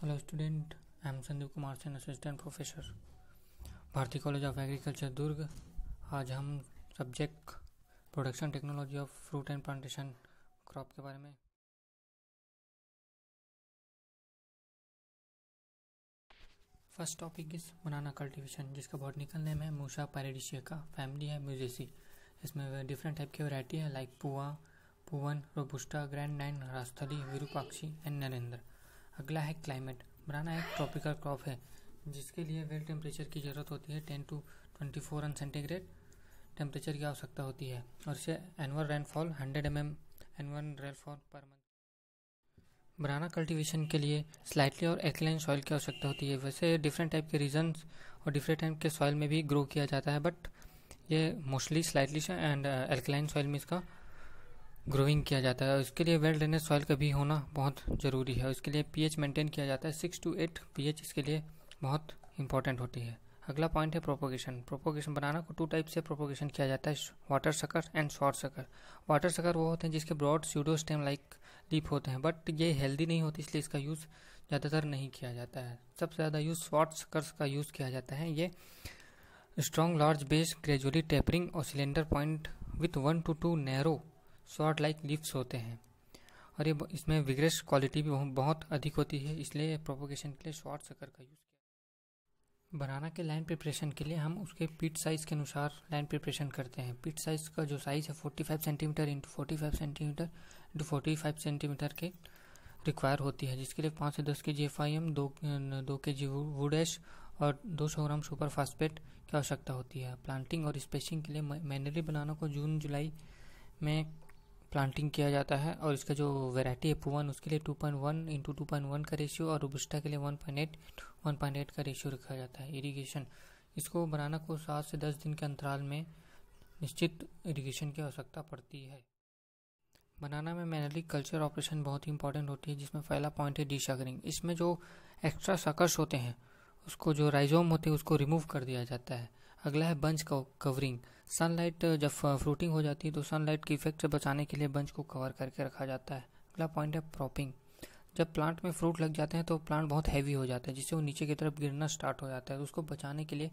hello student I am Sandeep Kumar Sen assistant professor Bharatiya college of agriculture Durg आज हम subject production technology of fruit and plantation crop के बारे में first topic इस बनाना cultivation जिसका निकल नेम है मूसा पैरेडिशिया का फैमिली है म्यूजेसी इसमें डिफरेंट टाइप की वैरायटी है लाइक पुआ Poovan Robusta Grand Naine Rasthali Virupakshi and Narendra अगला है क्लाइमेट बनाना एक ट्रॉपिकल क्रॉप है जिसके लिए वेल टेम्परेचर की ज़रूरत होती है ten to twenty four in centigrade temperature की आवश्यकता होती है और इसे annual rainfall hundred M M annual rainfall per month banana cultivation के लिए स्लाइटली और एक्लाइन सॉइल की आवश्यकता होती है वैसे डिफरेंट टाइप के रीजन्स और डिफरेंट टाइप के सॉइल में भी ग्रो किया जाता है बट ये mostly slightly and alkaline soil में इसका ग्रोइंग किया जाता है उसके लिए वेल ड्रेनेज सॉइल का भी होना बहुत ज़रूरी है उसके लिए पीएच मेंटेन किया जाता है सिक्स टू एट पीएच इसके लिए बहुत इंपॉर्टेंट होती है अगला पॉइंट है प्रोपोगेशन प्रोपोगेशन बनाना को टू टाइप से प्रोपोगेशन किया जाता है water sucker and short sucker water sucker वो होते हैं जिसके broad pseudo stem like leaf होते हैं बट ये हेल्दी नहीं होती इसलिए इसका यूज़ ज़्यादातर नहीं किया जाता है सबसे ज़्यादा यूज़ शॉर्ट सकर्स का यूज़ किया जाता है ये strong large base gradually tapering और cylinder point with one to two narrow short like leaves होते हैं और ये इसमें विग्रेस क्वालिटी भी बहुत अधिक होती है इसलिए प्रोपोगेशन के लिए शॉर्ट सकर का यूज़ किया बनाना के लाइन प्रिपरेशन के लिए हम उसके पिट साइज़ के अनुसार लाइन प्रिपरेशन करते हैं पिट साइज़ का जो साइज़ है 45 centimetre into forty centimetre into forty centimetre के रिक्वायर होती है जिसके लिए पाँच से दस के जी एफ आई एम दो दो के जी वुड एश और सौ ग्राम सुपर फास्फेट की आवश्यकता होती है प्लांटिंग और स्पेसिंग के लिए मैनरी बनाना को जून जुलाई में प्लांटिंग किया जाता है और इसका जो वेराइटी है पुवन उसके लिए 2.1 point one into two point one का रेशियो और रोबस्टा के लिए 1.8 एट का रेशियो रखा जाता है इरिगेशन इसको बनाना को सात से दस दिन के अंतराल में निश्चित इरिगेशन की आवश्यकता पड़ती है बनाना में मैनली कल्चर ऑपरेशन बहुत ही इंपॉर्टेंट होती है जिसमें पहला पॉइंट है डिशकरिंग इसमें जो एक्स्ट्रा सकर्स होते हैं उसको जो राइजोम होते हैं उसको रिमूव कर दिया जाता है अगला है बंच कवरिंग सनलाइट जब फ्रूटिंग हो जाती है तो सनलाइट की इफेक्ट से बचाने के लिए बंच को कवर करके रखा जाता है अगला पॉइंट है प्रॉपिंग जब प्लांट में फ्रूट लग जाते हैं तो प्लांट बहुत हैवी हो जाता है जिससे वो नीचे की तरफ गिरना स्टार्ट हो जाता है तो उसको बचाने के लिए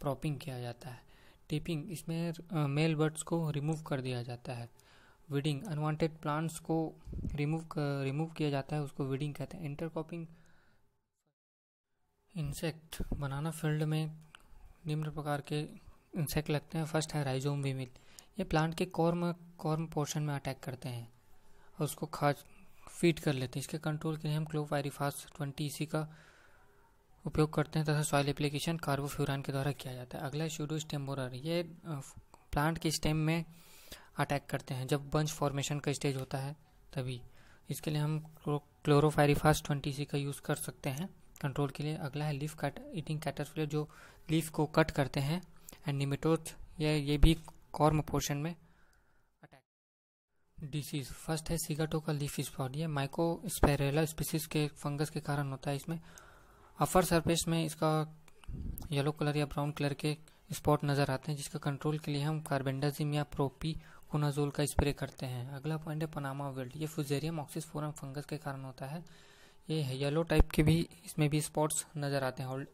प्रॉपिंग किया जाता है टेपिंग इसमें मेल बर्ड्स को रिमूव कर दिया जाता है विडिंग अनवांटेड प्लांट्स को रिमूव रिमूव किया जाता है उसको विडिंग कहते हैं इंटरक्रॉपिंग इंसेक्ट बनाना फील्ड में निम्न प्रकार के इंसेक्ट लगते हैं फर्स्ट है राइजोम विमिल ये प्लांट के कॉर्म कॉर्म पोर्शन में अटैक करते हैं और उसको खा फीड कर लेते हैं इसके कंट्रोल के लिए हम क्लोफायरिफास ट्वेंटी सी का उपयोग करते हैं तथा सॉइल एप्लीकेशन कार्बोफ्यूरान के द्वारा किया जाता है अगला शूडो स्टेम्बोरर ये प्लांट के स्टेम में अटैक करते हैं जब बंच फॉर्मेशन का स्टेज होता है तभी इसके लिए हम क्लोरोफायरिफास ट्वेंटी सी का यूज़ कर सकते हैं कंट्रोल के लिए अगला है लीफ कट ईटिंग कैटरपिलर जो लीफ को कट करते हैं एंड निमेटोथ या ये भी कॉर्म पोर्शन में अटैक डिसीज फर्स्ट है सिगाटो का लीफ स्पॉट ये स्पेरेला स्पीसीज के फंगस के कारण होता है इसमें अपर सरफेस में इसका येलो कलर या ब्राउन कलर के स्पॉट नज़र आते हैं जिसका कंट्रोल के लिए हम कार्बेंडाजिम या प्रोपी कोनाजोल का स्प्रे करते हैं अगला पॉइंट है पनामा वेल्ट ये फुजेरियम ऑक्सिस फोरम फंगस के कारण होता है ये है येलो टाइप के भी इसमें भी स्पॉट्स नज़र आते हैं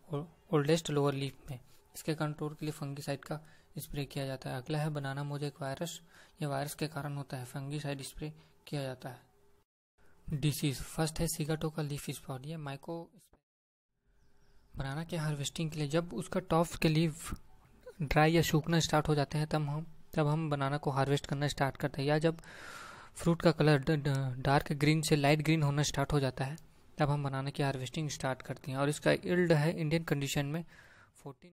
ओल्डेस्ट लोअर लीफ में इसके कंट्रोल के लिए फंगीसाइड का स्प्रे किया जाता है अगला है बनाना मोजेक वायरस ये वायरस के कारण होता है फंगीसाइड स्प्रे किया जाता है डिसीज फर्स्ट है सिगाटो का लीफ स्पॉट ये माइको बनाना के हार्वेस्टिंग के लिए जब उसका टॉप के लीव ड्राई या सूखना स्टार्ट हो जाते हैं तब हम तब हम बनाना को हार्वेस्ट करना स्टार्ट करते हैं या जब फ्रूट का कलर डार्क ग्रीन से लाइट ग्रीन होना स्टार्ट हो जाता है तब हम बनाने की हार्वेस्टिंग स्टार्ट करते हैं और इसका इल्ड है इंडियन कंडीशन में फोर्टीन